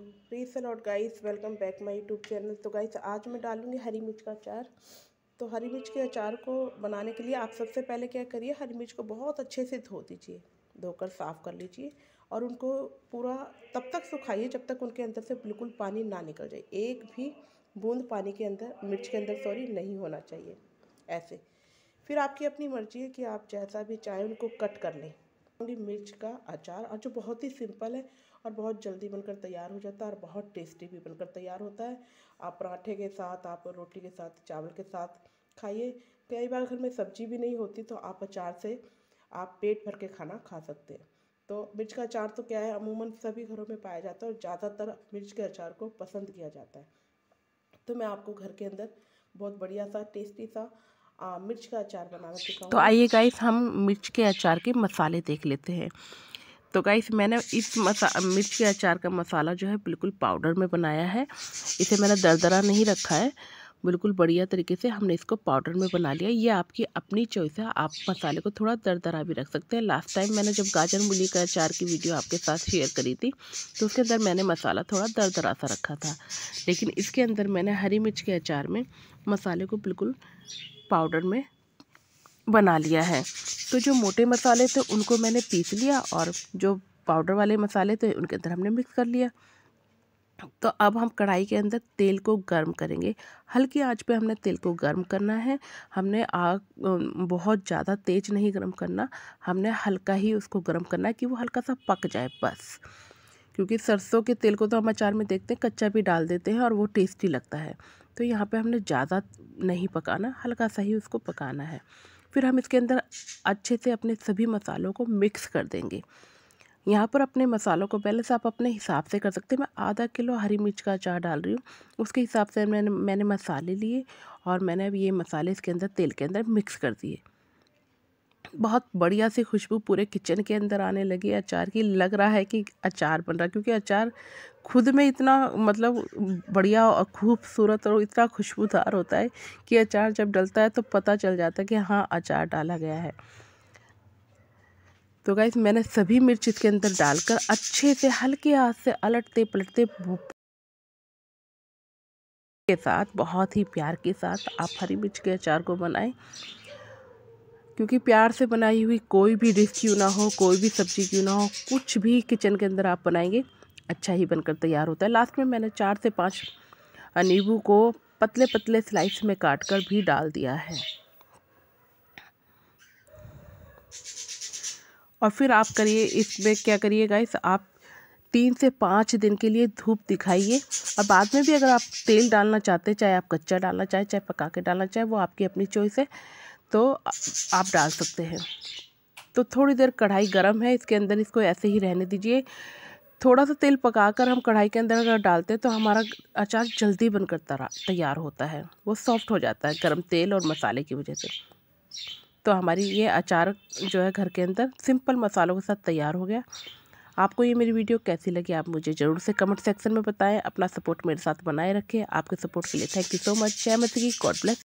please a lot guys welcome back my YouTube channel तो guys आज मैं डालूँगी हरी मिर्च का अचार तो हरी मिर्च के अचार को बनाने के लिए आप सबसे पहले क्या करिए हरी मिर्च को बहुत अच्छे से धो दीजिए धोकर साफ़ कर लीजिए और उनको पूरा तब तक सुखाइए जब तक उनके अंदर से बिल्कुल पानी ना निकल जाए एक भी बूंद पानी के अंदर मिर्च के अंदर सॉरी नहीं होना चाहिए ऐसे फिर आपकी अपनी मर्ज़ी है कि आप जैसा भी चाहें उनको कट कर लें होंगी मिर्च का अचार और जो बहुत ही सिंपल है और बहुत जल्दी बनकर तैयार हो जाता है और बहुत टेस्टी भी बनकर तैयार होता है आप पराठे के साथ आप रोटी के साथ चावल के साथ खाइए कई बार घर में सब्जी भी नहीं होती तो आप अचार से आप पेट भर के खाना खा सकते हैं तो मिर्च का अचार तो क्या है अमूमन सभी घरों में पाया जाता है और ज़्यादातर मिर्च के अचार को पसंद किया जाता है तो मैं आपको घर के अंदर बहुत बढ़िया सा टेस्टी सा मिर्च का अचार बना चुका अच्छा, तो आइए गाइस हम मिर्च के अचार के मसाले देख लेते हैं तो गाइस मैंने इस मसा मिर्च के अचार का मसाला जो है बिल्कुल पाउडर में बनाया है इसे मैंने दरदरा नहीं रखा है बिल्कुल बढ़िया तरीके से हमने इसको पाउडर में बना लिया ये आपकी अपनी चॉइस है आप मसाले को थोड़ा दरदरा भी रख सकते हैं लास्ट टाइम मैंने जब गाजर मूली का अचार की वीडियो आपके साथ शेयर करी थी तो उसके अंदर मैंने मसाला थोड़ा दर दरा सा रखा था लेकिन इसके अंदर मैंने हरी मिर्च के अचार में मसाले को बिल्कुल पाउडर में बना लिया है तो जो मोटे मसाले थे उनको मैंने पीस लिया और जो पाउडर वाले मसाले थे उनके अंदर हमने मिक्स कर लिया तो अब हम कढ़ाई के अंदर तेल को गर्म करेंगे हल्की आंच पे हमने तेल को गर्म करना है हमने आग बहुत ज़्यादा तेज नहीं गर्म करना हमने हल्का ही उसको गर्म करना है कि वो हल्का सा पक जाए बस क्योंकि सरसों के तेल को तो हम अचार में देखते हैं कच्चा भी डाल देते हैं और वो टेस्टी लगता है तो यहाँ पे हमने ज़्यादा नहीं पकाना हल्का सा ही उसको पकाना है फिर हम इसके अंदर अच्छे से अपने सभी मसालों को मिक्स कर देंगे यहाँ पर अपने मसालों को पहले से आप अपने हिसाब से कर सकते हैं मैं आधा किलो हरी मिर्च का अचार डाल रही हूँ उसके हिसाब से मैंने मैंने मसाले लिए और मैंने अब ये मसाले इसके अंदर तेल के अंदर मिक्स कर दिए बहुत बढ़िया सी खुशबू पूरे किचन के अंदर आने लगी अचार की लग रहा है कि अचार बन रहा है क्योंकि अचार खुद में इतना मतलब बढ़िया और खूबसूरत और इतना खुशबूदार होता है कि अचार जब डलता है तो पता चल जाता है कि हाँ अचार डाला गया है तो गाइज मैंने सभी मिर्च इसके अंदर डालकर अच्छे से हल्के हाथ से अलटते पलटते के साथ बहुत ही प्यार के साथ आप हरी मिर्च के अचार को बनाएं क्योंकि प्यार से बनाई हुई कोई भी डिश क्यों ना हो कोई भी सब्ज़ी क्यों ना हो कुछ भी किचन के अंदर आप बनाएंगे अच्छा ही बनकर तैयार होता है लास्ट में मैंने चार से पाँच नींबू को पतले पतले स्लाइस में काट कर भी डाल दिया है और फिर आप करिए इसमें क्या करिए गाइस आप तीन से पाँच दिन के लिए धूप दिखाइए और बाद में भी अगर आप तेल डालना चाहते हैं चाहे आप कच्चा डालना चाहे चाहे पका के डालना चाहे वो आपकी अपनी चॉइस है तो आप डाल सकते हैं तो थोड़ी देर कढ़ाई गर्म है इसके अंदर इसको ऐसे ही रहने दीजिए थोड़ा सा तेल पकाकर हम कढ़ाई के अंदर अगर डालते हैं तो हमारा अचार जल्दी बनकर तैयार होता है वो सॉफ्ट हो जाता है गर्म तेल और मसाले की वजह से तो हमारी ये अचार जो है घर के अंदर सिंपल मसालों के साथ तैयार हो गया आपको ये मेरी वीडियो कैसी लगी आप मुझे ज़रूर से कमेंट सेक्शन में बताएं अपना सपोर्ट मेरे साथ बनाए रखें आपके सपोर्ट के लिए थैंक यू सो मच जय मत की गॉड ब्लेस